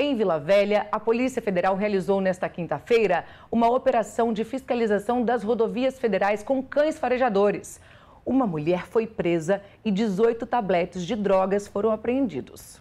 Em Vila Velha, a Polícia Federal realizou nesta quinta-feira uma operação de fiscalização das rodovias federais com cães farejadores. Uma mulher foi presa e 18 tabletes de drogas foram apreendidos.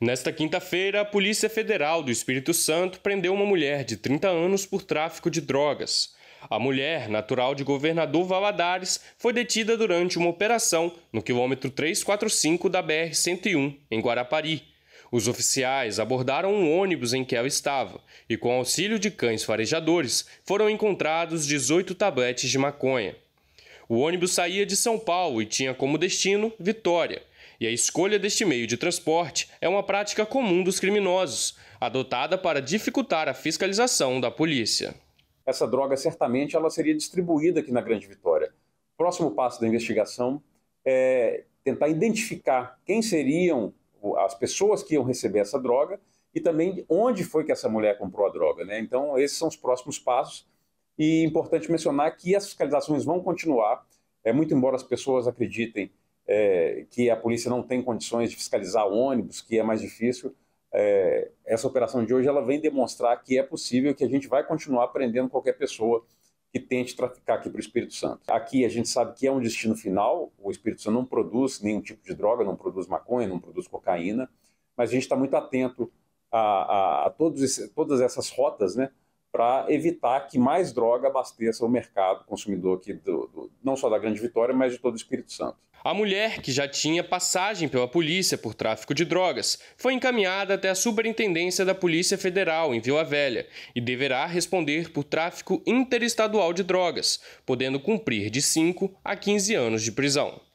Nesta quinta-feira, a Polícia Federal do Espírito Santo prendeu uma mulher de 30 anos por tráfico de drogas. A mulher, natural de Governador Valadares, foi detida durante uma operação no quilômetro 345 da BR-101, em Guarapari. Os oficiais abordaram um ônibus em que ela estava e, com auxílio de cães farejadores, foram encontrados 18 tabletes de maconha. O ônibus saía de São Paulo e tinha como destino Vitória, e a escolha deste meio de transporte é uma prática comum dos criminosos, adotada para dificultar a fiscalização da polícia. Essa droga certamente ela seria distribuída aqui na Grande Vitória. O próximo passo da investigação é tentar identificar quem seriam as pessoas que iam receber essa droga e também onde foi que essa mulher comprou a droga. Né? Então, esses são os próximos passos. E é importante mencionar que as fiscalizações vão continuar, é, muito embora as pessoas acreditem é, que a polícia não tem condições de fiscalizar ônibus, que é mais difícil. É, essa operação de hoje ela vem demonstrar que é possível que a gente vai continuar prendendo qualquer pessoa que tente traficar aqui para o Espírito Santo. Aqui a gente sabe que é um destino final, o Espírito Santo não produz nenhum tipo de droga, não produz maconha, não produz cocaína, mas a gente está muito atento a, a, a todos, todas essas rotas, né? para evitar que mais droga abasteça o mercado consumidor aqui, do, do, não só da Grande Vitória, mas de todo o Espírito Santo. A mulher, que já tinha passagem pela polícia por tráfico de drogas, foi encaminhada até a Superintendência da Polícia Federal em Vila Velha e deverá responder por tráfico interestadual de drogas, podendo cumprir de 5 a 15 anos de prisão.